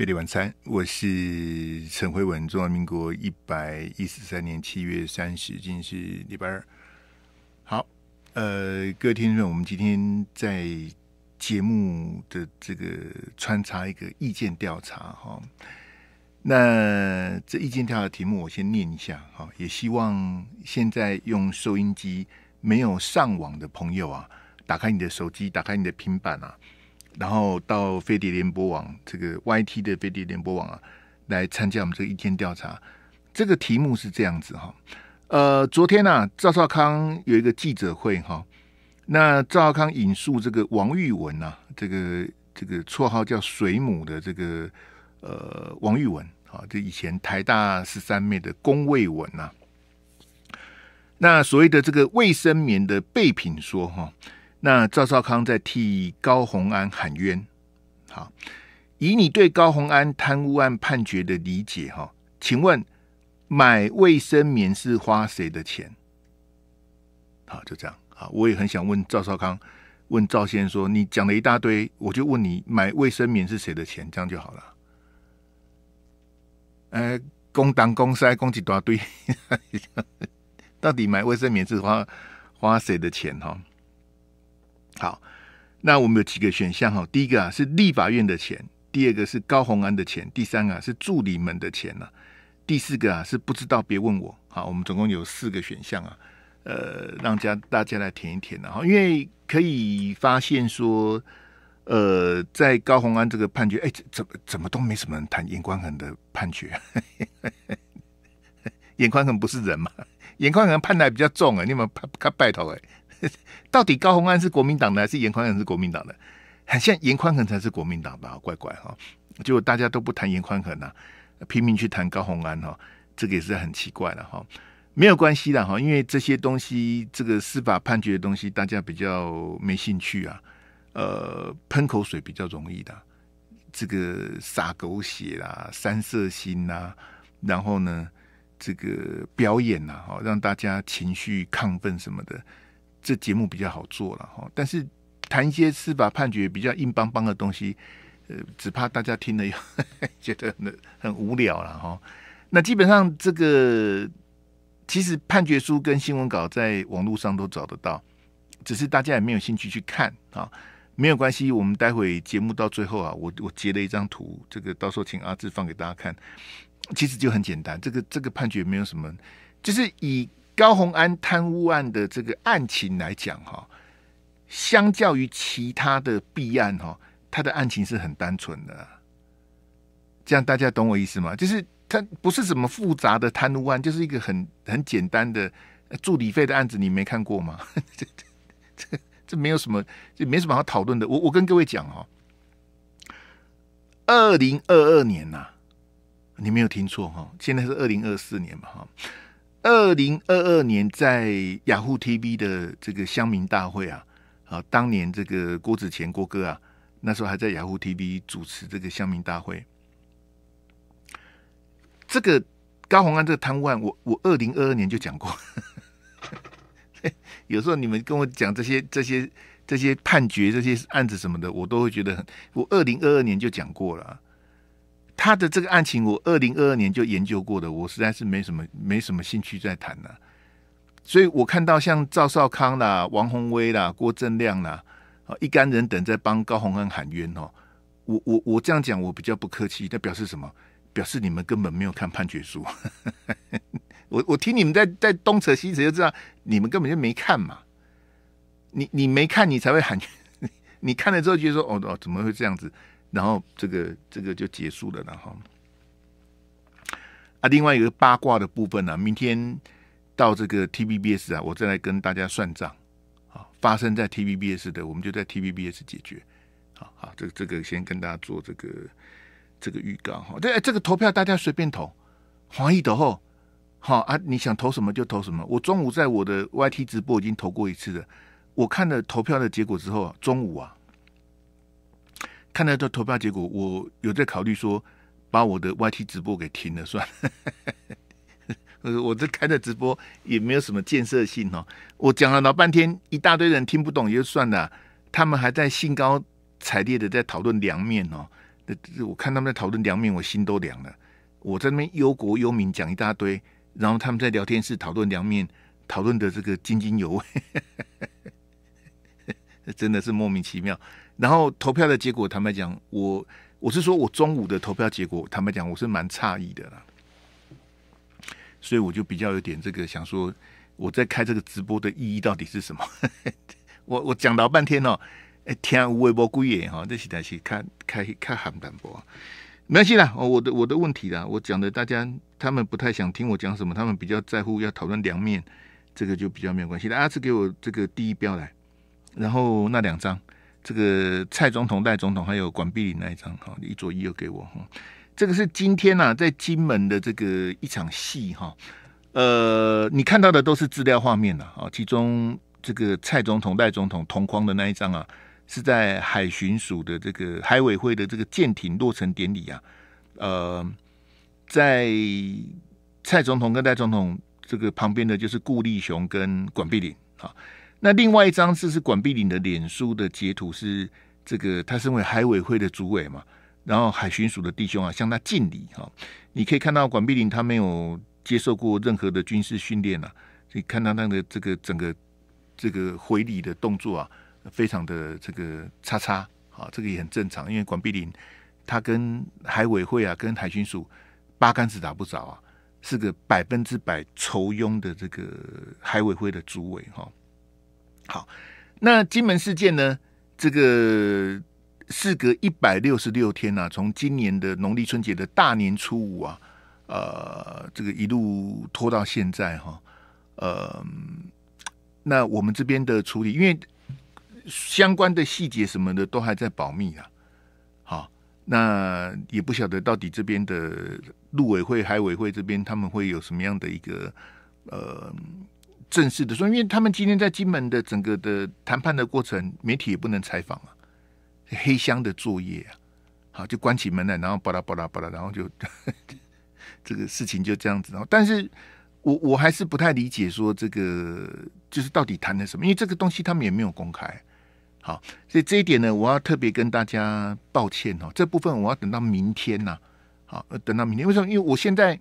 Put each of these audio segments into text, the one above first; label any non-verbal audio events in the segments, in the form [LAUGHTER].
贝蒂晚餐，我是陈慧文。中华民国一百一十三年七月三十，今天是礼拜二。好，呃，各位听众，我们今天在节目的这个穿插一个意见调查，哈。那这意见调查题目我先念一下，哈，也希望现在用收音机没有上网的朋友啊，打开你的手机，打开你的平板啊。然后到飞碟联播网这个 YT 的飞碟联播网啊，来参加我们这一天调查。这个题目是这样子哈，呃，昨天呢，赵少康有一个记者会哈，那赵少康引述这个王玉文呐，这个这个绰号叫水母的这个呃王玉文啊，这以前台大十三妹的龚卫文呐，那所谓的这个卫生棉的备品说哈。那赵少康在替高宏安喊冤，好，以你对高宏安贪污案判决的理解哈，请问买卫生棉是花谁的钱？好，就这样啊，我也很想问赵少康，问赵先生说，你讲了一大堆，我就问你买卫生棉是谁的钱？这样就好了。哎，公党公塞公鸡大堆，[LAUGHS] 到底买卫生棉是花花谁的钱？哈？好，那我们有几个选项哈。第一个啊是立法院的钱，第二个是高宏安的钱，第三啊是助理们的钱呢。第四个啊是不知道，别问我。好，我们总共有四个选项啊，呃，让家大家来填一填呢。后因为可以发现说，呃，在高宏安这个判决，哎，怎怎么怎么都没什么人谈严光恒的判决。[LAUGHS] 严光恒不是人吗？严可恒判的还比较重哎，你有没有看他拜头哎？[LAUGHS] 到底高宏安是国民党的还是严宽恒是国民党的？很像严宽恒才是国民党吧？乖乖哈！结果大家都不谈严宽恒啊，拼命去谈高宏安哈，这个也是很奇怪了哈。没有关系的哈，因为这些东西，这个司法判决的东西，大家比较没兴趣啊。呃，喷口水比较容易的，这个撒狗血啊、三色心啊，然后呢，这个表演呐，哈，让大家情绪亢奋什么的。这节目比较好做了哈，但是谈一些司法判决比较硬邦邦的东西，呃，只怕大家听了 [LAUGHS] 觉得很很无聊了哈。那基本上这个其实判决书跟新闻稿在网络上都找得到，只是大家也没有兴趣去看啊。没有关系，我们待会节目到最后啊，我我截了一张图，这个到时候请阿志放给大家看。其实就很简单，这个这个判决没有什么，就是以。高红安贪污案的这个案情来讲，哈，相较于其他的弊案，哈，他的案情是很单纯的。这样大家懂我意思吗？就是他不是什么复杂的贪污案，就是一个很很简单的助理费的案子。你没看过吗？这 [LAUGHS] 这这没有什么，就没什么好讨论的。我我跟各位讲哈，二零二二年呐，你没有听错哈，现在是二零二四年嘛哈。二零二二年在雅虎 TV 的这个乡民大会啊，啊，当年这个郭子乾郭哥啊，那时候还在雅虎 TV 主持这个乡民大会。这个高鸿安这个贪污案，我我二零二二年就讲过。[LAUGHS] 有时候你们跟我讲这些这些这些判决、这些案子什么的，我都会觉得很，我二零二二年就讲过了。他的这个案情，我二零二二年就研究过的，我实在是没什么没什么兴趣再谈了。所以我看到像赵少康啦、王宏威啦、郭正亮啦，啊，一干人等在帮高洪恩喊冤哦。我我我这样讲，我比较不客气，那表示什么？表示你们根本没有看判决书。[LAUGHS] 我我听你们在在东扯西扯，就知道你们根本就没看嘛。你你没看，你才会喊 [LAUGHS] 你看了之后就说：“哦哦，怎么会这样子？”然后这个这个就结束了，然后啊，另外一个八卦的部分呢，明天到这个 T V B S 啊，我再来跟大家算账啊，发生在 T V B S 的，我们就在 T V B S 解决啊好，这这个先跟大家做这个这个预告哈，对，这个投票大家随便投，黄奕的后好啊，你想投什么就投什么，我中午在我的 Y T 直播已经投过一次了，我看了投票的结果之后，中午啊。看到这投票结果，我有在考虑说，把我的 Y T 直播给停了算。了。我这开的直播也没有什么建设性哦。我讲了老半天，一大堆人听不懂也就算了，他们还在兴高采烈的在讨论凉面哦。我看他们在讨论凉面，我心都凉了。我在那边忧国忧民讲一大堆，然后他们在聊天室讨论凉面，讨论的这个津津有味，[LAUGHS] 真的是莫名其妙。然后投票的结果，坦白讲，我我是说，我中午的投票结果，坦白讲，我是蛮诧异的啦。所以我就比较有点这个想说，我在开这个直播的意义到底是什么？[LAUGHS] 我我讲老半天哦，哎，天无微波归也哈，这起来去看开看韩版波，没关系啦。哦，我的我的问题啦，我讲的大家他们不太想听我讲什么，他们比较在乎要讨论两面，这个就比较没有关系了。阿志给我这个第一标来，然后那两张。这个蔡总统、戴总统还有管碧玲那一张哈，一左一右给我哈。这个是今天呐，在金门的这个一场戏哈。呃，你看到的都是资料画面呐啊。其中这个蔡总统、戴总统同框的那一张啊，是在海巡署的这个海委会的这个舰艇落成典礼啊。呃，在蔡总统跟戴总统这个旁边的就是顾立雄跟管碧玲啊。那另外一张，是是管碧玲的脸书的截图，是这个他身为海委会的主委嘛，然后海巡署的弟兄啊向他敬礼哦。你可以看到管碧玲他没有接受过任何的军事训练啊，你看到那个这个整个这个回礼的动作啊，非常的这个叉叉啊，这个也很正常，因为管碧玲他跟海委会啊，跟海巡署八竿子打不着啊，是个百分之百仇佣的这个海委会的主委哈。好，那金门事件呢？这个事隔一百六十六天呐，从今年的农历春节的大年初五啊，呃，这个一路拖到现在哈，呃，那我们这边的处理，因为相关的细节什么的都还在保密啊。好，那也不晓得到底这边的陆委会、海委会这边他们会有什么样的一个呃。正式的说，因为他们今天在金门的整个的谈判的过程，媒体也不能采访啊，黑箱的作业啊，好就关起门来，然后巴拉巴拉巴拉，然后就 [LAUGHS] 这个事情就这样子。然后，但是我我还是不太理解，说这个就是到底谈了什么，因为这个东西他们也没有公开。好，所以这一点呢，我要特别跟大家抱歉哦，这部分我要等到明天呐。好，等到明天，为什么？因为我现在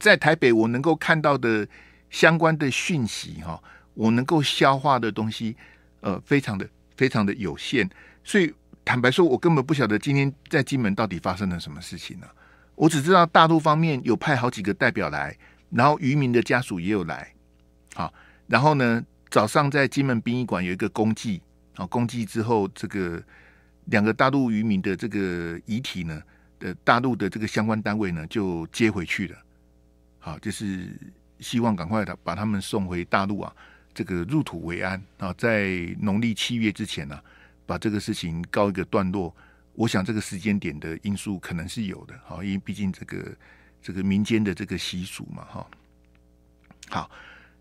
在台北，我能够看到的。相关的讯息哈，我能够消化的东西，呃，非常的非常的有限，所以坦白说，我根本不晓得今天在金门到底发生了什么事情呢？我只知道大陆方面有派好几个代表来，然后渔民的家属也有来，好，然后呢，早上在金门殡仪馆有一个公祭，啊，公祭之后，这个两个大陆渔民的这个遗体呢，的大陆的这个相关单位呢就接回去了，好，就是。希望赶快的把他们送回大陆啊，这个入土为安啊，在农历七月之前呢，把这个事情告一个段落。我想这个时间点的因素可能是有的哈，因为毕竟这个这个民间的这个习俗嘛哈。好，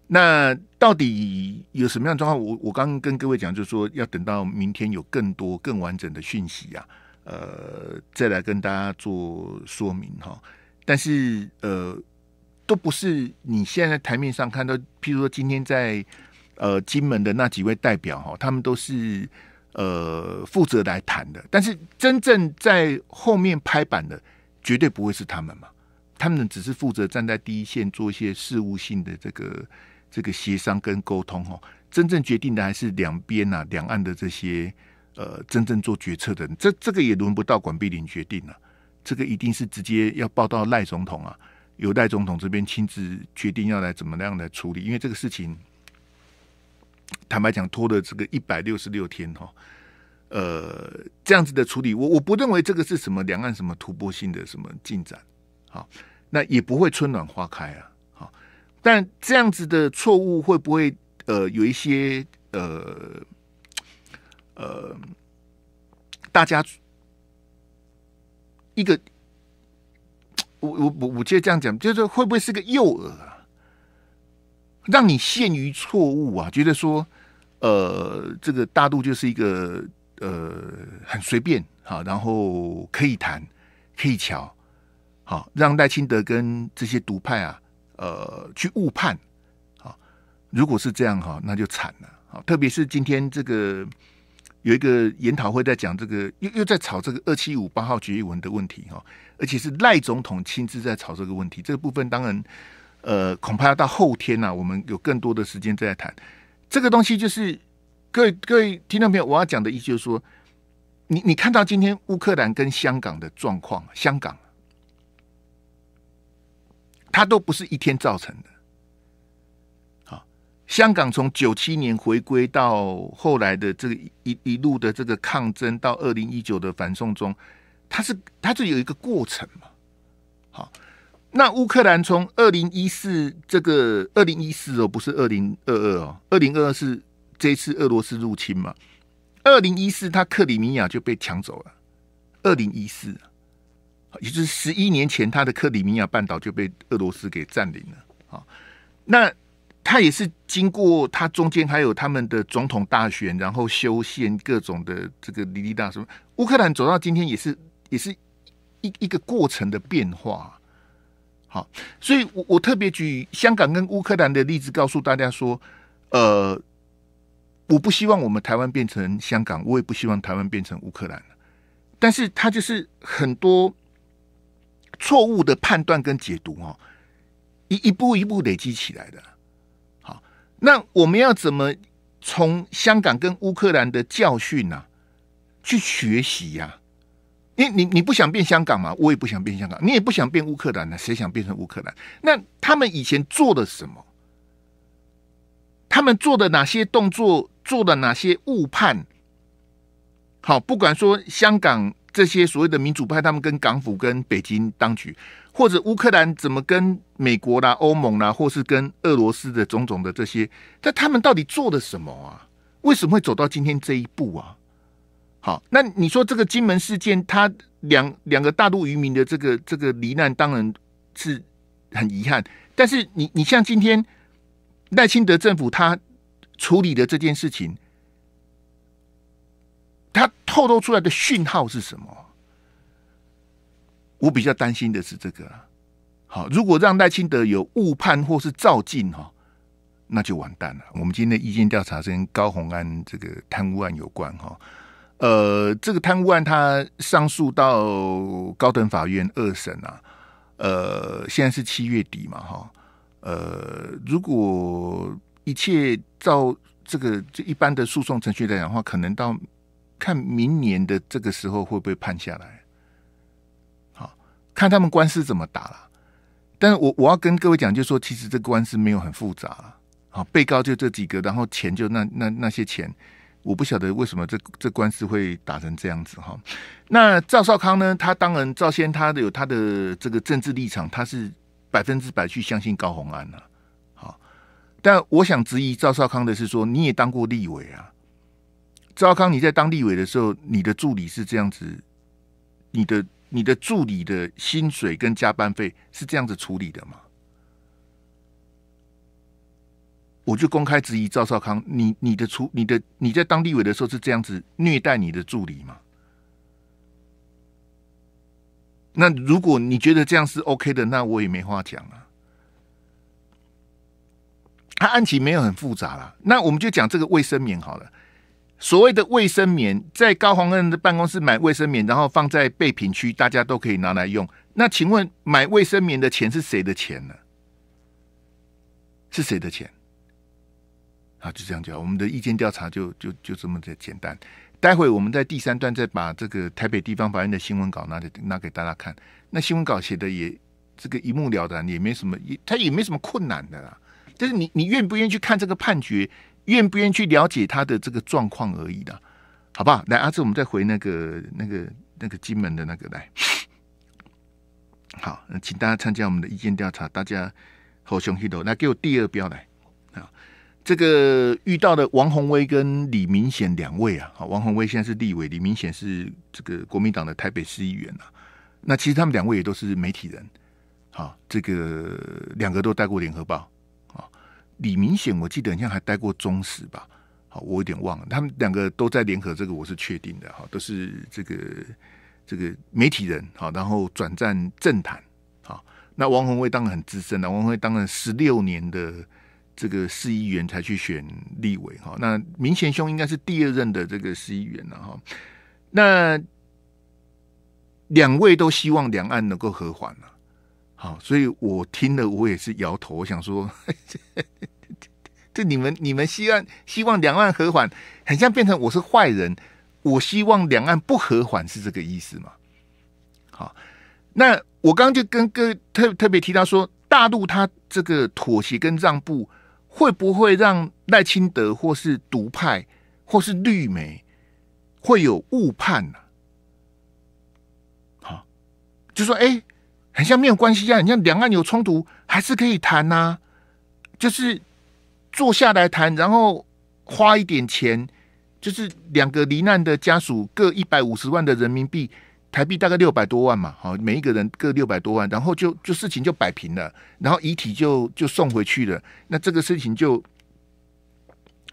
那到底有什么样状况？我我刚跟各位讲，就是说要等到明天有更多更完整的讯息啊，呃，再来跟大家做说明哈。但是呃。都不是你现在台面上看到，譬如说今天在呃金门的那几位代表哈，他们都是呃负责来谈的，但是真正在后面拍板的绝对不会是他们嘛，他们只是负责站在第一线做一些事务性的这个这个协商跟沟通哈，真正决定的还是两边呐两岸的这些呃真正做决策的人，这这个也轮不到管碧林决定了，这个一定是直接要报到赖总统啊。有待总统这边亲自决定要来怎么样来处理，因为这个事情，坦白讲拖了这个一百六十六天哈，呃，这样子的处理，我我不认为这个是什么两岸什么突破性的什么进展，好，那也不会春暖花开啊，好，但这样子的错误会不会呃有一些呃呃大家一个。我我我，我觉得这样讲，就是会不会是个诱饵，啊？让你陷于错误啊？觉得说，呃，这个大陆就是一个呃很随便哈，然后可以谈可以瞧好，让赖清德跟这些独派啊，呃，去误判啊。如果是这样哈，那就惨了啊！特别是今天这个有一个研讨会在讲这个，又又在吵这个二七五八号决议文的问题哈。而且是赖总统亲自在吵这个问题，这个部分当然，呃，恐怕要到后天呐。我们有更多的时间来谈这个东西。就是各位各位听到没有？我要讲的意思就是说，你你看到今天乌克兰跟香港的状况，香港，它都不是一天造成的。好，香港从九七年回归到后来的这个一一路的这个抗争，到二零一九的反送中。它是它就有一个过程嘛，好，那乌克兰从二零一四这个二零一四哦，不是二零二二哦，二零二二是这次俄罗斯入侵嘛，二零一四他克里米亚就被抢走了，二零一四，也就是十一年前，他的克里米亚半岛就被俄罗斯给占领了啊。那他也是经过他中间还有他们的总统大选，然后修宪各种的这个黎滴大什么，乌克兰走到今天也是。也是一一个过程的变化，好，所以我我特别举香港跟乌克兰的例子，告诉大家说，呃，我不希望我们台湾变成香港，我也不希望台湾变成乌克兰但是它就是很多错误的判断跟解读哦，一一步一步累积起来的。好，那我们要怎么从香港跟乌克兰的教训啊去学习呀？你你你不想变香港嘛？我也不想变香港。你也不想变乌克兰，呢，谁想变成乌克兰？那他们以前做了什么？他们做的哪些动作？做了哪些误判？好，不管说香港这些所谓的民主派，他们跟港府、跟北京当局，或者乌克兰怎么跟美国啦、欧盟啦，或是跟俄罗斯的种种的这些，那他们到底做了什么啊？为什么会走到今天这一步啊？好，那你说这个金门事件，他两两个大陆渔民的这个这个罹难，当然是很遗憾。但是你你像今天赖清德政府他处理的这件事情，他透露出来的讯号是什么？我比较担心的是这个。好，如果让赖清德有误判或是造进哈，那就完蛋了。我们今天的意见调查是跟高红安这个贪污案有关哈。呃，这个贪污案他上诉到高等法院二审啊，呃，现在是七月底嘛，哈，呃，如果一切照这个这一般的诉讼程序来讲的话，可能到看明年的这个时候会不会判下来，好，看他们官司怎么打了。但是我我要跟各位讲，就说其实这官司没有很复杂了，好，被告就这几个，然后钱就那那那些钱。我不晓得为什么这这官司会打成这样子哈。那赵少康呢？他当然赵先他的有他的这个政治立场，他是百分之百去相信高红安呐。好，但我想质疑赵少康的是说，你也当过立委啊？赵少康你在当立委的时候，你的助理是这样子，你的你的助理的薪水跟加班费是这样子处理的吗？我就公开质疑赵少康，你你的出你的你在当地委的时候是这样子虐待你的助理吗？那如果你觉得这样是 OK 的，那我也没话讲了。他案情没有很复杂了，那我们就讲这个卫生棉好了。所谓的卫生棉，在高皇恩的办公室买卫生棉，然后放在备品区，大家都可以拿来用。那请问买卫生棉的钱是谁的钱呢？是谁的钱？啊，就这样讲，我们的意见调查就就就这么的简单。待会我们在第三段再把这个台北地方法院的新闻稿拿给拿给大家看。那新闻稿写的也这个一目了然，也没什么，也他也没什么困难的啦。就是你你愿不愿意去看这个判决，愿不愿意去了解他的这个状况而已的，好不好？来，阿志，我们再回那个那个那个金门的那个来。好，那请大家参加我们的意见调查。大家好雄黑头，来给我第二标来。这个遇到的王宏威跟李明显两位啊，好，王宏威现在是立委，李明显是这个国民党的台北市议员啊。那其实他们两位也都是媒体人，好，这个两个都待过联合报，啊，李明显我记得好像还待过中时吧，好，我有点忘了。他们两个都在联合，这个我是确定的，哈，都是这个这个媒体人，好，然后转战政坛，好，那王宏威当然很资深了，王宏威当然十六年的。这个市议员才去选立委哈，那明贤兄应该是第二任的这个市议员了哈。那两位都希望两岸能够和缓了，好，所以我听了我也是摇头，我想说，[LAUGHS] 这你们你们希望希望两岸和缓，很像变成我是坏人，我希望两岸不和缓是这个意思吗？好，那我刚刚就跟各位特特别提到说，大陆他这个妥协跟让步。会不会让赖清德或是独派或是绿媒会有误判呢？好，就说哎，很像没有关系啊，你像两岸有冲突还是可以谈呐，就是坐下来谈，然后花一点钱，就是两个罹难的家属各一百五十万的人民币。台币大概六百多万嘛，好，每一个人各六百多万，然后就就事情就摆平了，然后遗体就就送回去了，那这个事情就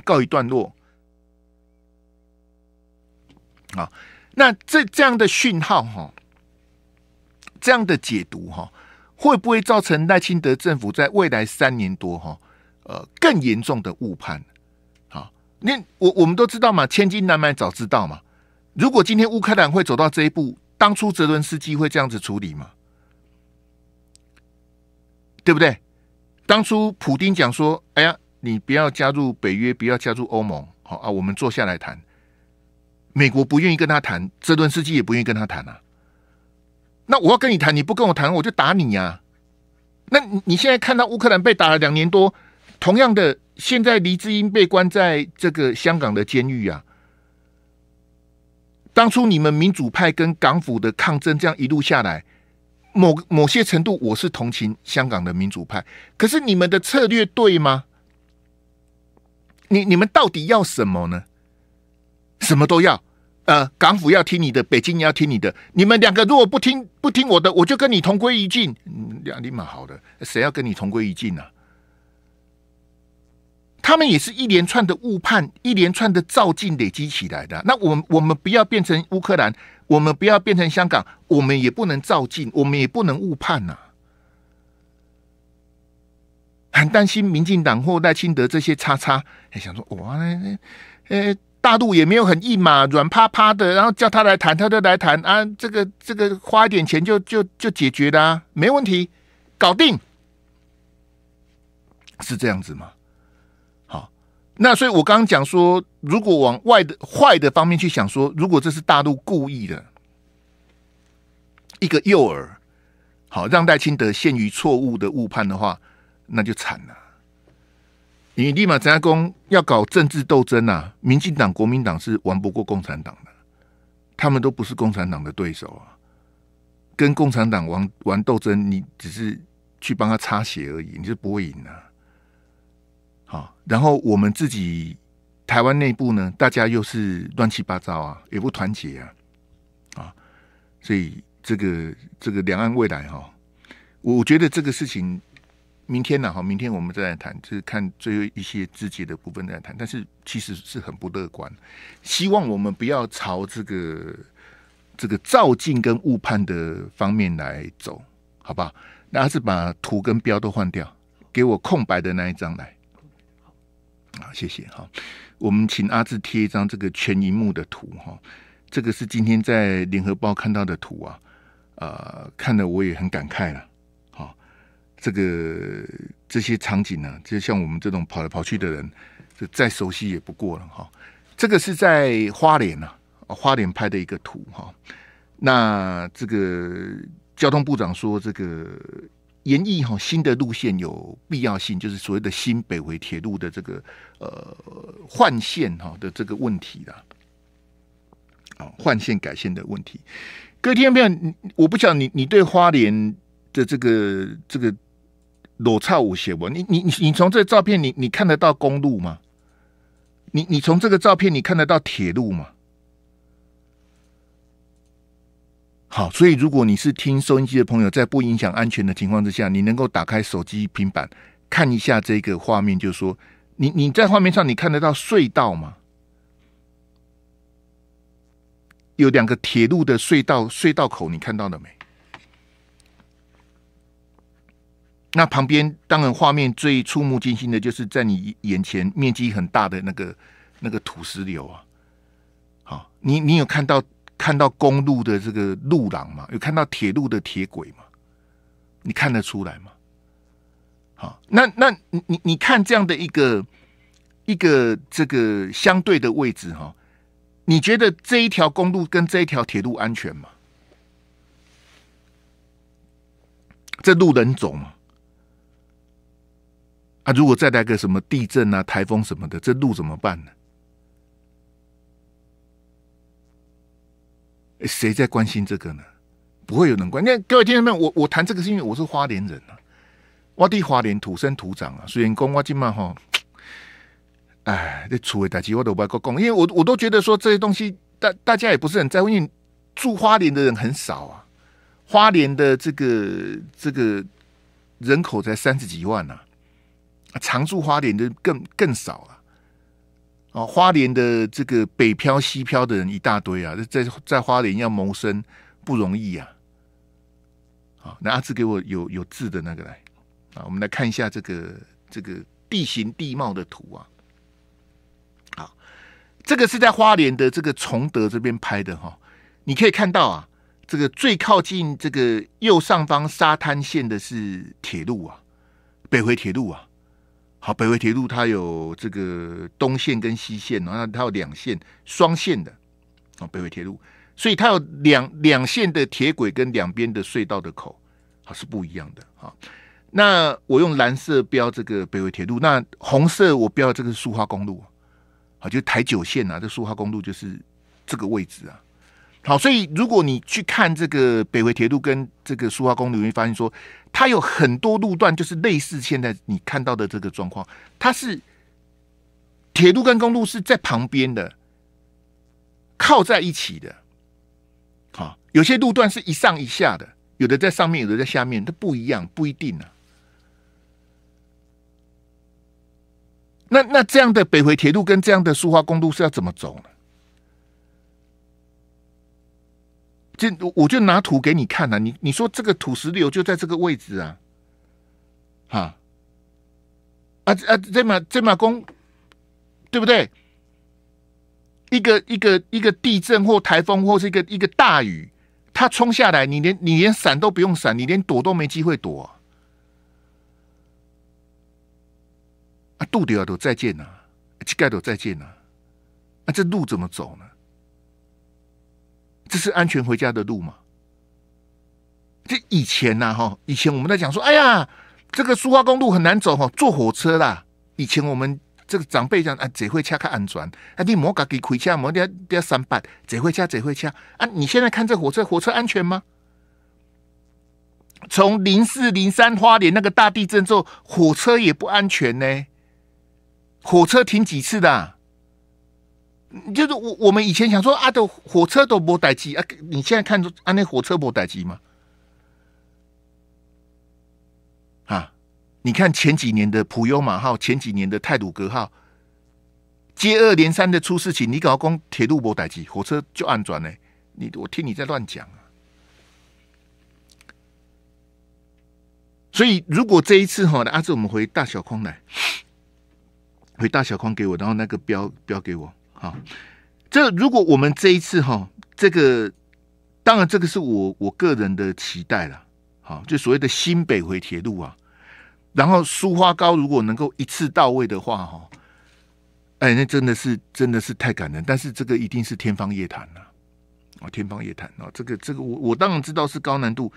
告一段落。好，那这这样的讯号哈，这样的解读哈，会不会造成赖清德政府在未来三年多哈，呃，更严重的误判？好，那我我们都知道嘛，千金难买早知道嘛，如果今天乌克兰会走到这一步。当初泽伦斯基会这样子处理吗？对不对？当初普京讲说：“哎呀，你不要加入北约，不要加入欧盟，好啊，我们坐下来谈。”美国不愿意跟他谈，泽伦斯基也不愿意跟他谈啊。那我要跟你谈，你不跟我谈，我就打你呀。那你你现在看到乌克兰被打了两年多，同样的，现在黎智英被关在这个香港的监狱啊。当初你们民主派跟港府的抗争，这样一路下来，某某些程度，我是同情香港的民主派。可是你们的策略对吗？你你们到底要什么呢？什么都要？呃，港府要听你的，北京也要听你的。你们两个如果不听不听我的，我就跟你同归于尽。两你蛮好的，谁要跟你同归于尽呢？他们也是一连串的误判，一连串的造境累积起来的。那我们我们不要变成乌克兰，我们不要变成香港，我们也不能造境，我们也不能误判呐。很担心民进党或赖清德这些叉叉，还想说哇，呃，大陆也没有很硬嘛，软趴趴的，然后叫他来谈，他就来谈啊，这个这个花一点钱就就就解决啦，没问题，搞定，是这样子吗？那所以，我刚刚讲说，如果往外的坏的方面去想，说如果这是大陆故意的一个诱饵，好让戴清德陷于错误的误判的话，那就惨了。你立马张阿公要搞政治斗争啊！民进党、国民党是玩不过共产党的，他们都不是共产党的对手啊！跟共产党玩玩斗争，你只是去帮他擦鞋而已，你是不会赢的。好，然后我们自己台湾内部呢，大家又是乱七八糟啊，也不团结啊，啊，所以这个这个两岸未来哈，我觉得这个事情明天呢哈，明天我们再来谈，就是看最后一些自己的部分再谈。但是其实是很不乐观，希望我们不要朝这个这个照镜跟误判的方面来走，好不好？那还是把图跟标都换掉，给我空白的那一张来。啊，谢谢哈。我们请阿志贴一张这个全银幕的图哈。这个是今天在联合报看到的图啊，呃，看的我也很感慨了。这个这些场景呢，就像我们这种跑来跑去的人，就再熟悉也不过了哈。这个是在花莲啊，花莲拍的一个图哈。那这个交通部长说这个。演绎哈新的路线有必要性，就是所谓的新北回铁路的这个呃换线哈的这个问题啦。啊，换线改线的问题。各位听葛天平，我不讲你，你对花莲的这个这个裸差五写不？你你你你从这照片你你看得到公路吗？你你从这个照片你看得到铁路吗？好，所以如果你是听收音机的朋友，在不影响安全的情况之下，你能够打开手机、平板看一下这个画面，就是说你你在画面上你看得到隧道吗？有两个铁路的隧道，隧道口你看到了没？那旁边当然画面最触目惊心的，就是在你眼前面积很大的那个那个土石流啊。好，你你有看到？看到公路的这个路廊嘛，有看到铁路的铁轨嘛？你看得出来吗？好，那那你你你看这样的一个一个这个相对的位置哈，你觉得这一条公路跟这一条铁路安全吗？这路能走吗？啊，如果再来个什么地震啊、台风什么的，这路怎么办呢？谁在关心这个呢？不会有人关。那各位听众们，我我谈这个是因为我是花莲人啊，我地花莲土生土长啊，所以公我今嘛哈。哎，这出的打击我都不过讲，因为我我都觉得说这些东西大大家也不是很在乎，因为住花莲的人很少啊，花莲的这个这个人口才三十几万啊，常住花莲的更更少了。啊，花莲的这个北漂、西漂的人一大堆啊，在在花莲要谋生不容易啊。好，那阿志给我有有字的那个来啊，我们来看一下这个这个地形地貌的图啊。好，这个是在花莲的这个崇德这边拍的哈，你可以看到啊，这个最靠近这个右上方沙滩线的是铁路啊，北回铁路啊。好，北回铁路它有这个东线跟西线，那它有两线双线的哦，北回铁路，所以它有两两线的铁轨跟两边的隧道的口，好是不一样的啊。那我用蓝色标这个北回铁路，那红色我标这个苏花公路，好，就台九线啊，这苏花公路就是这个位置啊。好，所以如果你去看这个北回铁路跟这个苏花公路，你会发现说，它有很多路段就是类似现在你看到的这个状况，它是铁路跟公路是在旁边的，靠在一起的。好，有些路段是一上一下的，有的在上面，有的在下面，它不一样，不一定呢。那那这样的北回铁路跟这样的苏花公路是要怎么走呢？就我我就拿图给你看呐，你你说这个土石流就在这个位置啊，哈，啊啊，这马这马公对不对？一个一个一个地震或台风或是一个一个大雨，它冲下来，你连你连闪都不用闪，你连躲都没机会躲。啊，杜迪尔都再见呐，乞盖都再见呐，那这路怎么走呢？这是安全回家的路嘛？就以前呐，哈，以前我们在讲说，哎呀，这个苏花公路很难走哈，坐火车啦。以前我们这个长辈讲啊，只会恰开安全，啊，你莫搞己开车，莫掉掉三八，只会拆，只会拆啊。你现在看这火车，火车安全吗？从零四零三花莲那个大地震之后，火车也不安全呢。火车停几次的？就是我我们以前想说啊，的火车都没带机啊，你现在看出啊那火车没带机吗？啊，你看前几年的普悠马号，前几年的泰鲁格号，接二连三的出事情，你搞公铁路没带机，火车就安转呢？你我听你在乱讲啊！所以如果这一次哈，阿志，我们回大小框来，回大小框给我，然后那个标标给我。好，这如果我们这一次哈，这个当然这个是我我个人的期待了。好，就所谓的新北回铁路啊，然后苏花糕如果能够一次到位的话，哈，哎，那真的是真的是太感人。但是这个一定是天方夜谭了、啊，天方夜谭哦，这个这个我我当然知道是高难度，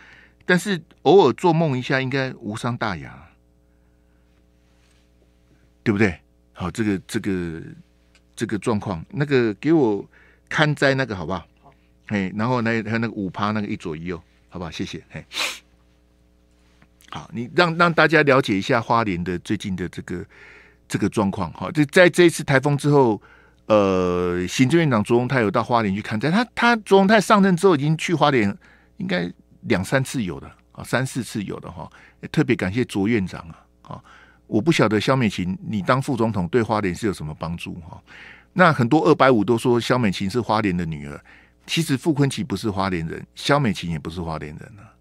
但是偶尔做梦一下应该无伤大雅，对不对？好，这个这个。这个状况，那个给我看灾那个好不好？好，哎，然后呢，还有那个五趴那个一左一右，好不好？谢谢，哎，好，你让让大家了解一下花莲的最近的这个这个状况，哈。就在这一次台风之后，呃，行政院长卓荣泰有到花莲去看灾，他他卓荣泰上任之后已经去花莲应该两三次有的，啊，三四次有的哈，特别感谢卓院长啊，好。我不晓得肖美琴，你当副总统对花莲是有什么帮助哈？那很多二百五都说肖美琴是花莲的女儿，其实傅坤奇不是花莲人，肖美琴也不是花莲人啊。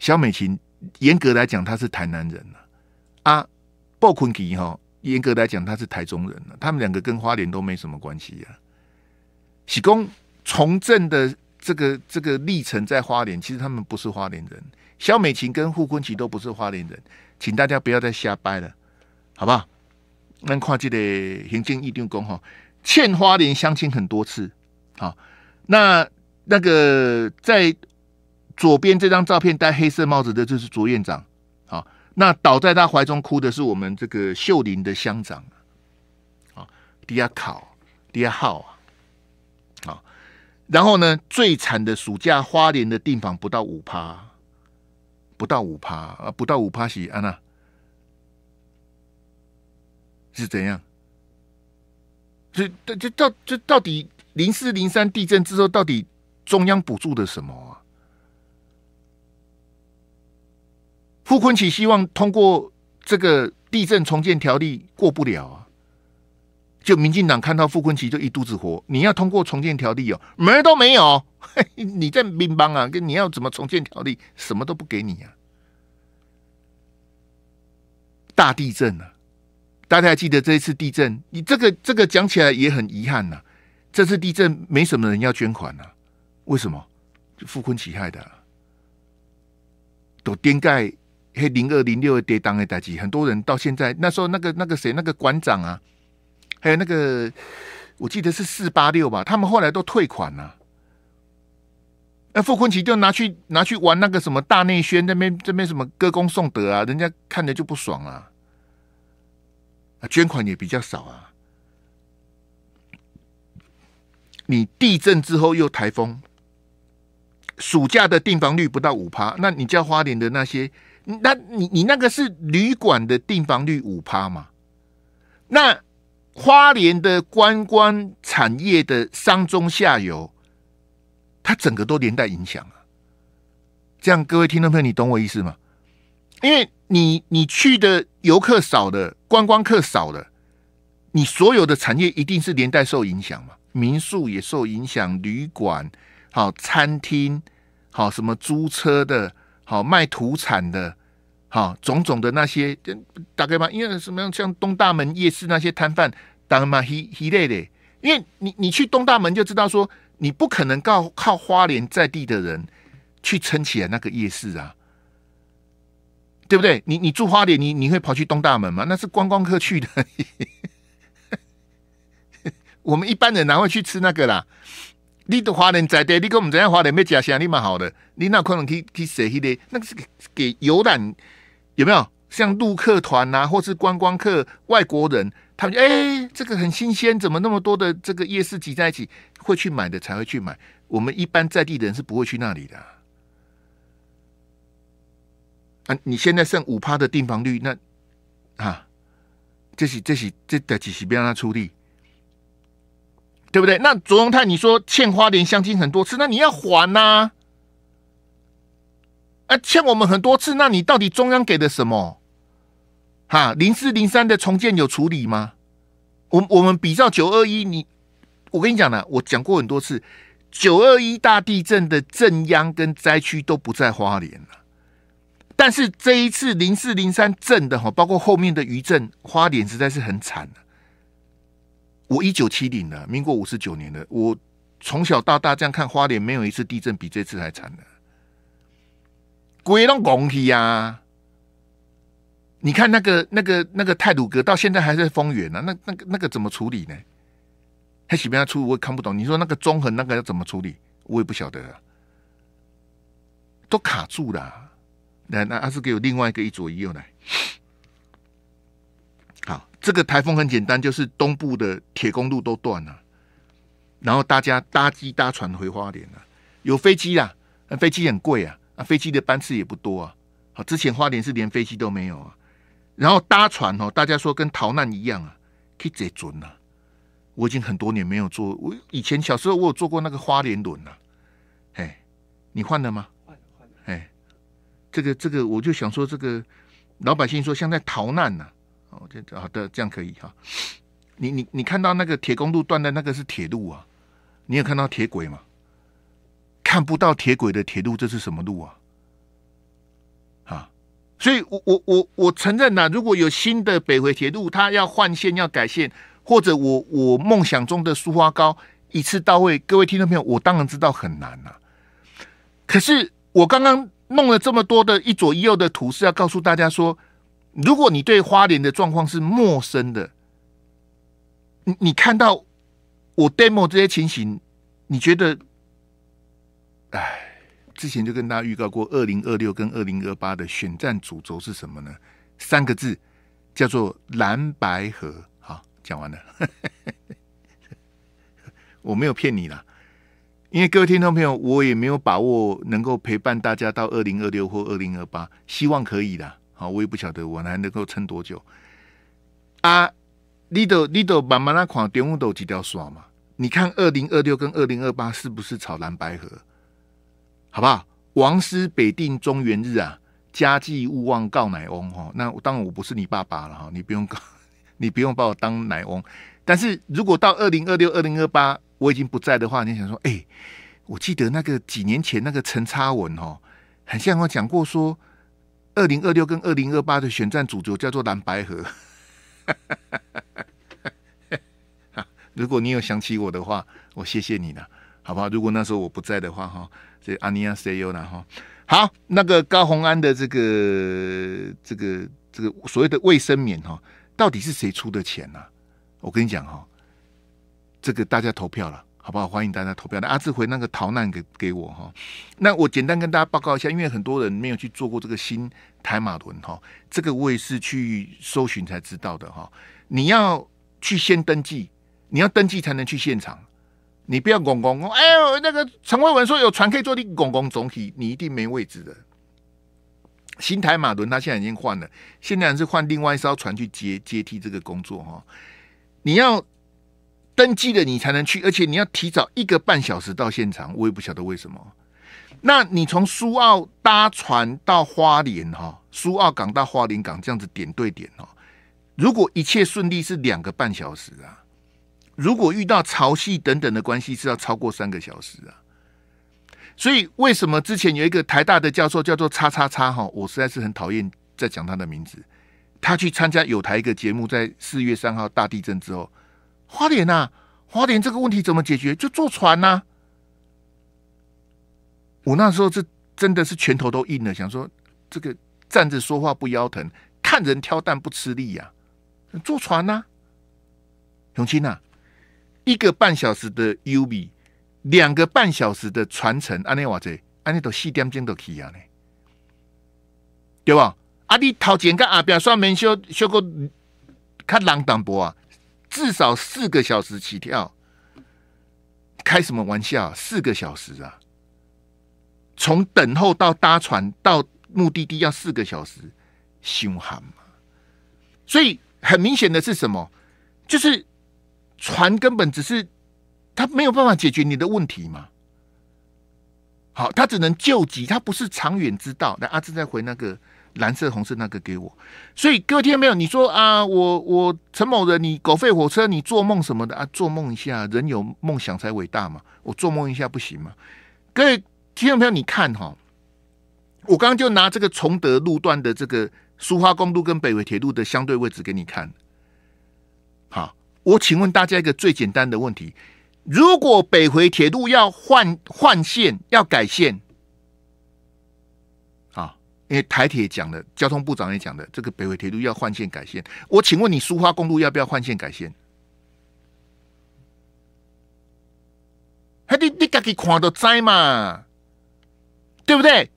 肖美琴严格来讲她是台南人了啊，鲍坤奇哈，严格来讲他是台中人了，他们两个跟花莲都没什么关系呀。喜功从政的这个这个历程在花莲，其实他们不是花莲人，肖美琴跟傅坤奇都不是花莲人。请大家不要再瞎掰了，好不好？那跨界的行政一定工哈，欠花莲相亲很多次。好，那那个在左边这张照片戴黑色帽子的就是卓院长。好，那倒在他怀中哭的是我们这个秀林的乡长啊。好，底下考，底下号啊。然后呢，最惨的暑假花莲的订房不到五趴。不到五趴啊，不到五趴息安娜是怎样？这这这到这到底零四零三地震之后，到底中央补助的什么啊？傅昆起希望通过这个地震重建条例过不了啊。就民进党看到傅昆奇就一肚子火，你要通过重建条例哦，门都没有。[LAUGHS] 你在民邦啊，跟你要怎么重建条例，什么都不给你啊！大地震啊，大家还记得这一次地震？你这个这个讲起来也很遗憾呐。这次地震没什么人要捐款呐，为什么？就富坤奇害的，都颠盖，黑零二零六跌当的代际，很多人到现在那时候那个那个谁那个馆长啊。还有那个，我记得是四八六吧，他们后来都退款了。那傅坤奇就拿去拿去玩那个什么大内宣，那边这边什么歌功颂德啊，人家看着就不爽啊。啊，捐款也比较少啊。你地震之后又台风，暑假的订房率不到五趴，那你叫花莲的那些，那你你那个是旅馆的订房率五趴嘛？那。花莲的观光产业的上中下游，它整个都连带影响啊！这样各位听众朋友，你懂我意思吗？因为你你去的游客少的，观光客少的，你所有的产业一定是连带受影响嘛？民宿也受影响，旅馆好，餐厅好，什么租车的好，卖土产的。好，种种的那些，打开嘛，因为什么样？像东大门夜市那些摊贩，打开嘛，一一类的。因为你，你去东大门就知道，说你不可能靠靠花莲在地的人去撑起来那个夜市啊，对不对？你你住花莲，你你会跑去东大门吗？那是观光客去的。[LAUGHS] 我们一般人哪会去吃那个啦？你的花莲在地，你跟我们怎样花莲没家乡，你蛮好的。你那可能去去写一的，那个是给给游览。有没有像陆客团呐，或是观光客，外国人？他们哎，这个很新鲜，怎么那么多的这个夜市挤在一起，会去买的才会去买。我们一般在地的人是不会去那里的。啊，你现在剩五趴的订房率，那啊，这是这是这得几时别让他出力，对不对？那卓荣泰，你说欠花莲相亲很多次，那你要还呐？啊，欠我们很多次。那你到底中央给的什么？哈，零四零三的重建有处理吗？我我们比较九二一，你我跟你讲了，我讲过很多次，九二一大地震的震央跟灾区都不在花莲了。但是这一次零四零三震的哈，包括后面的余震，花莲实在是很惨了。我一九七零的，民国五十九年的，我从小到大这样看花莲，没有一次地震比这次还惨的。鬼会弄工期呀！你看那个、那个、那个泰鲁格到现在还在丰原呢，那、那、个、那个怎么处理呢？他喜么要出，我也看不懂。你说那个中横那个要怎么处理？我也不晓得，都卡住了。那、那还是给我另外一个一左一右来。好，这个台风很简单，就是东部的铁公路都断了，然后大家搭机搭船回花莲了。有飞机啊，飞机很贵啊。飞机的班次也不多啊，好，之前花莲是连飞机都没有啊，然后搭船哦，大家说跟逃难一样啊，可以准呐。我已经很多年没有做，我以前小时候我有做过那个花莲轮呐，哎，你换了吗？换了，换了。哎，这个这个，我就想说，这个老百姓说像在逃难呐，哦，这好的，这样可以哈。你你你看到那个铁公路断的那个是铁路啊，你有看到铁轨吗？看不到铁轨的铁路，这是什么路啊？啊！所以，我我我我承认呐，如果有新的北回铁路，它要换线、要改线，或者我我梦想中的苏花高一次到位，各位听众朋友，我当然知道很难呐。可是，我刚刚弄了这么多的一左一右的图，是要告诉大家说，如果你对花莲的状况是陌生的，你你看到我 demo 这些情形，你觉得？哎，之前就跟大家预告过，二零二六跟二零二八的选战主轴是什么呢？三个字叫做蓝白河。好，讲完了，我没有骗你啦。因为各位听众朋友，我也没有把握能够陪伴大家到二零二六或二零二八，希望可以的。好，我也不晓得我还能够撑多久。啊，你都你都把马那款，点五斗几条耍嘛？你看二零二六跟二零二八是不是炒蓝白核？好不好？王师北定中原日啊，家祭勿忘告乃翁。哈，那当然我不是你爸爸了哈，你不用告，[LAUGHS] 你不用把我当奶翁。但是如果到二零二六、二零二八，我已经不在的话，你想说，哎，我记得那个几年前那个陈差文哦，很像我讲过说，二零二六跟二零二八的选战主角叫做蓝白河。[LAUGHS] 如果你有想起我的话，我谢谢你了，好不好？如果那时候我不在的话，哈。这阿尼亚 CEO 呢？哈，好，那个高宏安的这个、这个、这个所谓的卫生棉哈，到底是谁出的钱呢？我跟你讲哈，这个大家投票了，好不好？欢迎大家投票。那阿志回那个逃难给给我哈，那我简单跟大家报告一下，因为很多人没有去做过这个新台马轮哈，这个我也是去搜寻才知道的哈。你要去先登记，你要登记才能去现场。你不要拱拱拱！哎呦，那个陈慧文说有船可以坐你拱拱总体，你一定没位置的。新台马轮他现在已经换了，现在是换另外一艘船去接接替这个工作哈。你要登记了，你才能去，而且你要提早一个半小时到现场。我也不晓得为什么。那你从苏澳搭船到花莲哈，苏澳港到花莲港这样子点对点哦。如果一切顺利，是两个半小时啊。如果遇到潮汐等等的关系，是要超过三个小时啊。所以为什么之前有一个台大的教授叫做叉叉叉哈，我实在是很讨厌在讲他的名字。他去参加有台一个节目，在四月三号大地震之后，花莲呐，花莲这个问题怎么解决？就坐船呐。我那时候这真的是拳头都硬了，想说这个站着说话不腰疼，看人挑担不吃力呀，坐船呐，永清呐。一个半小时的 U v 两个半小时的传承。安尼话者，安尼都四点钟都起啊呢，对吧？啊，你头前跟阿表，算门修修个，看浪淡波啊！至少四个小时起跳，开什么玩笑？四个小时啊！从等候到搭船到目的地要四个小时，凶悍嘛！所以很明显的是什么？就是。船根本只是，他没有办法解决你的问题嘛。好，他只能救急，他不是长远之道。来，阿志再回那个蓝色、红色那个给我。所以各位听友，没有你说啊，我我陈某人，你狗吠火车，你做梦什么的啊？做梦一下，人有梦想才伟大嘛。我做梦一下不行吗？各位听众朋友，你看哈，我刚刚就拿这个崇德路段的这个苏花公路跟北回铁路的相对位置给你看，好。我请问大家一个最简单的问题：如果北回铁路要换换线、要改线，啊，因为台铁讲的、交通部长也讲的，这个北回铁路要换线改线，我请问你苏花公路要不要换线改线？还你你自己看就知嘛，对不对？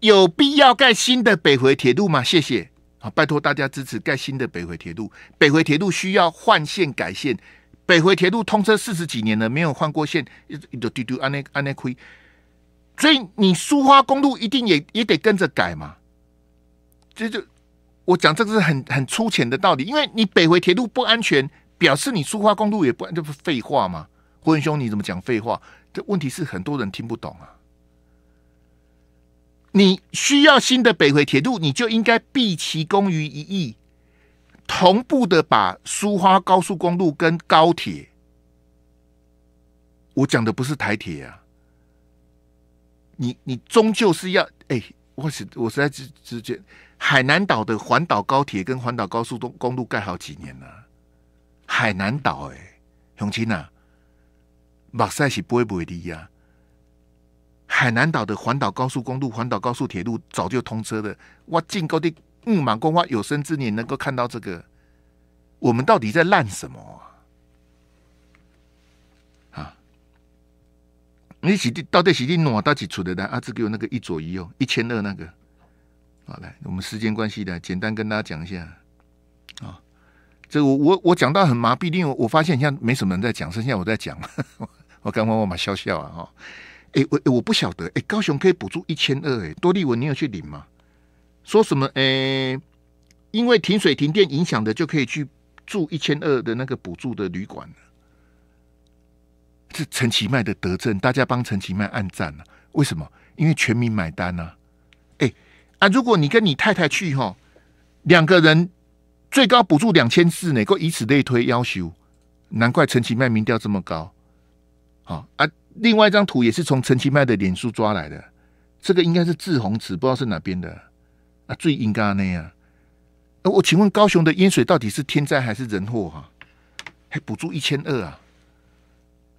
有必要盖新的北回铁路吗？谢谢。啊，拜托大家支持盖新的北回铁路。北回铁路需要换线改线，北回铁路通车四十几年了，没有换过线，就就就安内安内亏。所以你苏花公路一定也也得跟着改嘛。这就我讲这个是很很粗浅的道理，因为你北回铁路不安全，表示你苏花公路也不安，这不是废话吗？胡文兄，你怎么讲废话？这问题是很多人听不懂啊。你需要新的北回铁路，你就应该毕其功于一役，同步的把苏花高速公路跟高铁。我讲的不是台铁啊，你你终究是要哎，我是我实在直直接。海南岛的环岛高铁跟环岛高速公公路盖好几年了，海南岛哎，永清啊，马赛是不会不的呀。海南岛的环岛高速公路、环岛高速铁路早就通车了。哇，进高地木马公，花有生之年能够看到这个，我们到底在烂什么啊？啊！你洗地到底洗地暖到几出的单啊？这个那个一左一右一千二那个。好，来，我们时间关系的，简单跟大家讲一下啊。这我我我讲到很麻痹，因为我发现现在没什么人在讲，剩下我在讲。[LAUGHS] 我刚刚我马笑笑啊哈。哎，我我不晓得。哎，高雄可以补助一千二，哎，多利文你有去领吗？说什么？哎，因为停水停电影响的，就可以去住一千二的那个补助的旅馆是陈其迈的德政，大家帮陈其迈按赞了。为什么？因为全民买单呐。哎，啊，如果你跟你太太去哈，两个人最高补助两千四能够以此类推要求。难怪陈其迈民调这么高。好啊。另外一张图也是从陈其迈的脸书抓来的，这个应该是志宏慈，不知道是哪边的啊，最应该那呀！我请问高雄的淹水到底是天灾还是人祸哈？还补助一千二啊？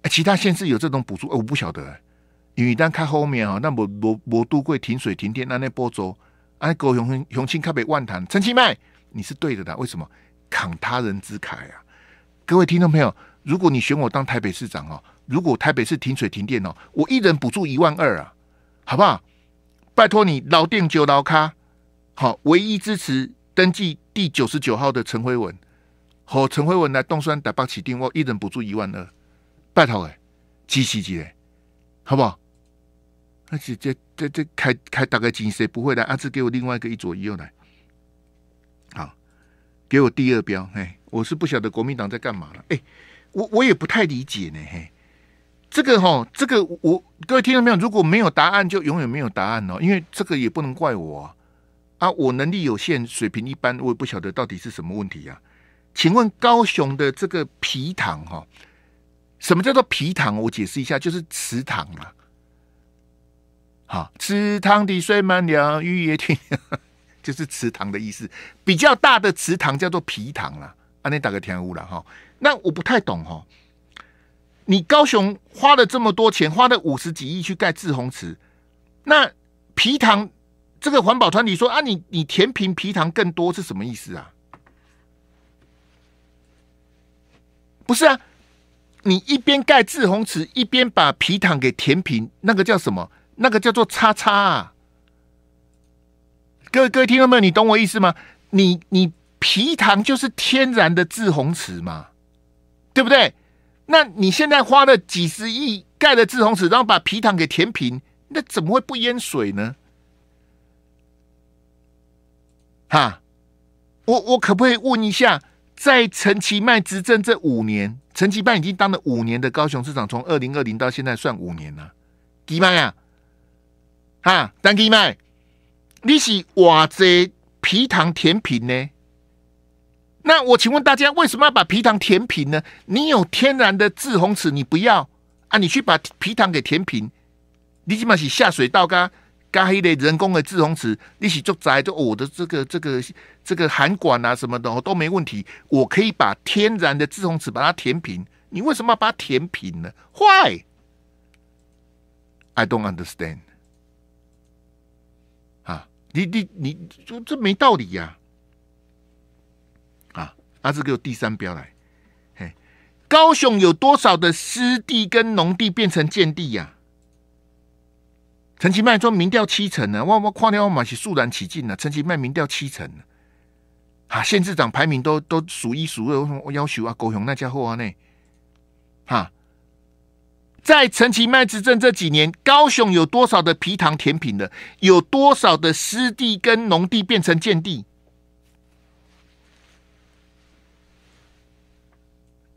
哎，其他县市有这种补助，我不晓得。你一旦看后面啊，那么摩摩都会停水停电，那那波州、安雄雄雄庆台北、万潭、陈其迈，你是对的的？为什么扛他人之慨啊？各位听众朋友，如果你选我当台北市长哦。如果台北市停水停电哦，我一人补助一万二啊，好不好？拜托你老店久老卡，好，唯一支持登记第九十九号的陈辉文和陈辉文来东山打八起电话，一人补助一万二，拜托哎，积几嘞，好不好？那且这这这开开大概几岁？不会来阿志，给我另外一个一左一右来，好，给我第二标哎，我是不晓得国民党在干嘛了哎，我我也不太理解呢嘿。这个哈，这个我各位听到没有？如果没有答案，就永远没有答案哦。因为这个也不能怪我啊，我能力有限，水平一般，我也不晓得到底是什么问题呀？请问高雄的这个皮塘哈，什么叫做皮塘？我解释一下，就是池塘嘛。好，池塘底水满了，鱼也挺，[LAUGHS] 就是池塘的意思。比较大的池塘叫做皮塘啦，啊，你打个天乌了哈。那我不太懂哈。你高雄花了这么多钱，花了五十几亿去盖志宏池，那皮塘这个环保团体说啊，你你填平皮塘更多是什么意思啊？不是啊，你一边盖志宏池，一边把皮塘给填平，那个叫什么？那个叫做叉叉啊！各位各位听到没有？你懂我意思吗？你你皮塘就是天然的志宏池嘛，对不对？那你现在花了几十亿盖了自洪池，然后把皮塘给填平，那怎么会不淹水呢？哈，我我可不可以问一下，在陈其迈执政这五年，陈其迈已经当了五年的高雄市长，从二零二零到现在算五年了，弟迈啊，哈，单弟迈，你是挖这皮塘填平呢？那我请问大家，为什么要把皮糖填平呢？你有天然的制红尺，你不要啊？你去把皮糖给填平，你起码是下水道，嘎嘎黑的人工的制红尺，一起住宅，就我的这个这个这个涵管啊什么的都没问题，我可以把天然的制红尺把它填平，你为什么把它填平呢？Why？I don't understand。啊，你你你就这没道理呀。他是给有第三标来，嘿，高雄有多少的湿地跟农地变成建地呀？陈其迈说民调七成呢，哇哇夸张，我马起肃然起敬了。陈其迈民调七成，啊，县市长排名都都数一数二，我要求啊？高雄那家伙啊那，哈，在陈其迈执政这几年，高雄有多少的皮糖甜品的？有多少的湿地跟农地变成建地？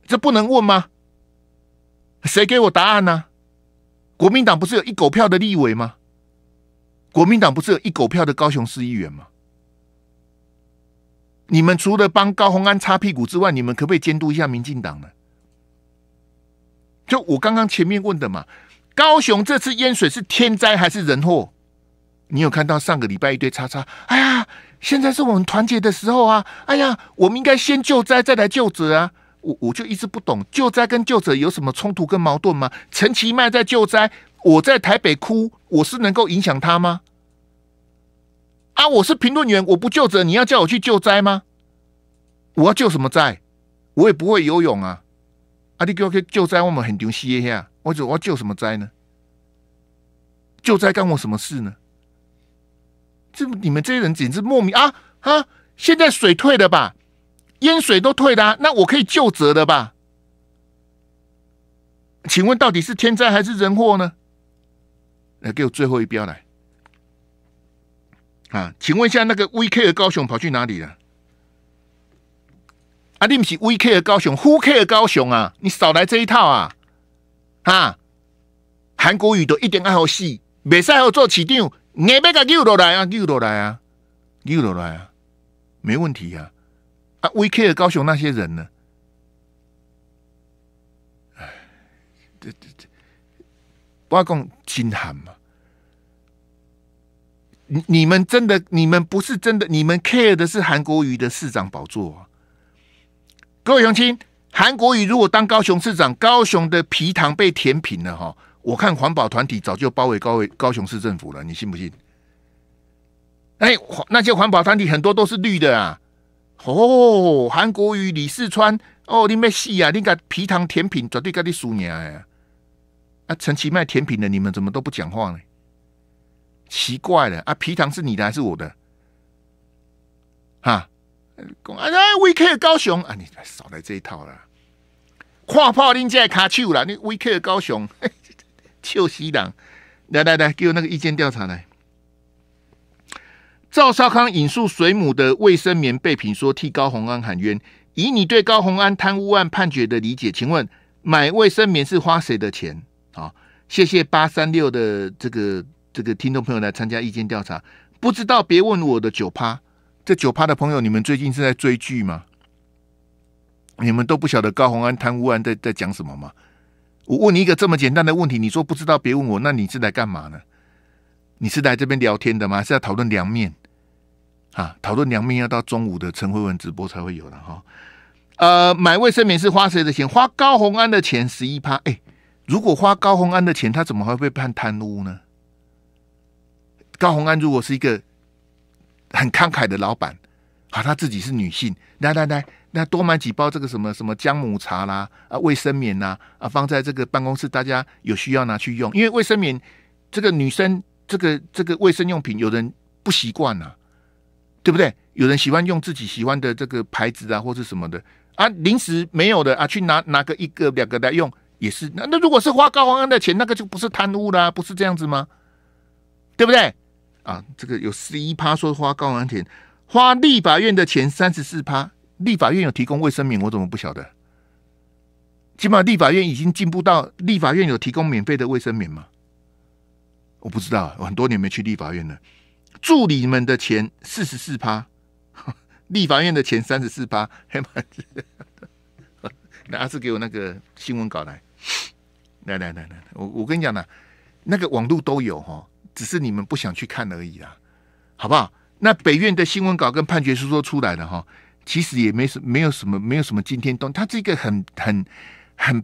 这不能问吗？谁给我答案呢？国民党不是有一狗票的立委吗？国民党不是有一狗票的高雄市议员吗？你们除了帮高鸿安擦屁股之外，你们可不可以监督一下民进党呢？就我刚刚前面问的嘛，高雄这次淹水是天灾还是人祸？你有看到上个礼拜一堆叉叉？哎呀，现在是我们团结的时候啊！哎呀，我们应该先救灾再来救职啊！我我就一直不懂救灾跟救者有什么冲突跟矛盾吗？陈其迈在救灾，我在台北哭，我是能够影响他吗？啊，我是评论员，我不救者，你要叫我去救灾吗？我要救什么灾？我也不会游泳啊！啊，你给我救灾，我们很牛气呀！我我救什么灾呢？救灾干我什么事呢？这你们这些人简直莫名啊啊！现在水退了吧？淹水都退的，那我可以就责的吧？请问到底是天灾还是人祸呢？来，给我最后一标来啊！请问一下，那个 V K 的高雄跑去哪里了？啊，你不是 V K 的高雄，H K 的高雄啊！你少来这一套啊！啊，韩国语都一点爱好戏，比赛还做市跳，阿贝卡给有多来啊？给有来啊？给有来啊？没问题啊！那 we care 高雄那些人呢？哎，这这这，不要讲金韩嘛！你你们真的，你们不是真的，你们 care 的是韩国瑜的市长宝座啊！各位乡亲，韩国瑜如果当高雄市长，高雄的皮糖被填平了哈，我看环保团体早就包围高伟高雄市政府了，你信不信？哎，那些环保团体很多都是绿的啊！哦，韩国语李世川哦，你没戏啊！你个皮糖甜品绝对搞你输尿呀！啊，陈其卖甜品的，你们怎么都不讲话呢？奇怪了啊，皮糖是你的还是我的？哈，啊 w v k 高雄啊，你少来这一套了。话炮恁只卡丘了，你 VK 高雄，臭死人！来来来，给我那个意见调查来。赵少康引述水母的卫生棉被品说：“替高宏安喊冤。”以你对高宏安贪污案判决的理解，请问买卫生棉是花谁的钱？啊，谢谢八三六的这个这个听众朋友来参加意见调查。不知道别问我的九趴。这九趴的朋友，你们最近是在追剧吗？你们都不晓得高宏安贪污案在在讲什么吗？我问你一个这么简单的问题，你说不知道别问我。那你是来干嘛呢？你是来这边聊天的吗？是要讨论凉面？啊，讨论凉面要到中午的陈慧文直播才会有的哈。呃，买卫生棉是花谁的钱？花高红安的钱十一趴。哎，如果花高红安的钱，他怎么会被判贪污呢？高红安如果是一个很慷慨的老板，好，他自己是女性，来来来，那多买几包这个什么什么姜母茶啦，啊，卫生棉呐，啊，放在这个办公室，大家有需要拿去用。因为卫生棉这个女生这个这个卫生用品，有人不习惯呐。对不对？有人喜欢用自己喜欢的这个牌子啊，或者什么的啊，临时没有的啊，去拿拿个一个两个来用也是。那那如果是花高昂的钱，那个就不是贪污啦，不是这样子吗？对不对？啊，这个有十一趴说花高昂钱，花立法院的钱三十四趴，立法院有提供卫生棉，我怎么不晓得？起码立法院已经进步到立法院有提供免费的卫生棉吗？我不知道，我很多年没去立法院了。助理们的钱四十四趴，[LAUGHS] 立法院的钱三十四趴，黑麻子，来阿志给我那个新闻稿来，来来来来，我我跟你讲呢，那个网路都有哈，只是你们不想去看而已啊，好不好？那北院的新闻稿跟判决书都出来了哈，其实也没什没有什么，没有什么惊天动，它这个很很很，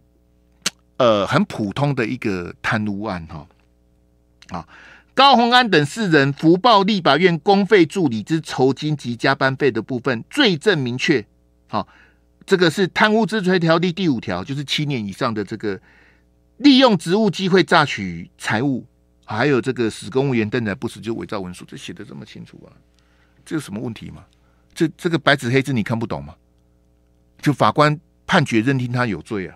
呃，很普通的一个贪污案哈，啊。高鸿安等四人福报立法院公费助理之酬金及加班费的部分，罪证明确。好，这个是贪污治罪条例第五条，就是七年以上的这个利用职务机会榨取财物，还有这个使公务员登载不实就伪造文书，这写的这么清楚啊？这有什么问题吗？这这个白纸黑字你看不懂吗？就法官判决认定他有罪啊，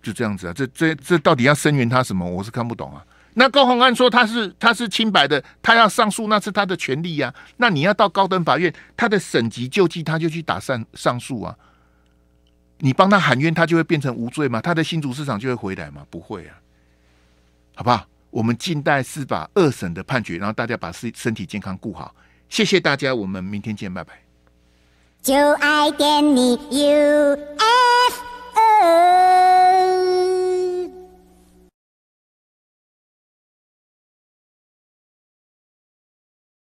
就这样子啊？这这这到底要声援他什么？我是看不懂啊。那高洪安说他是他是清白的，他要上诉那是他的权利呀。那你要到高等法院，他的省级救济他就去打上上诉啊。你帮他喊冤，他就会变成无罪吗？他的新竹市长就会回来吗？不会啊，好不好？我们静待司法二审的判决，然后大家把身身体健康顾好。谢谢大家，我们明天见，拜拜。就爱点你 U F O。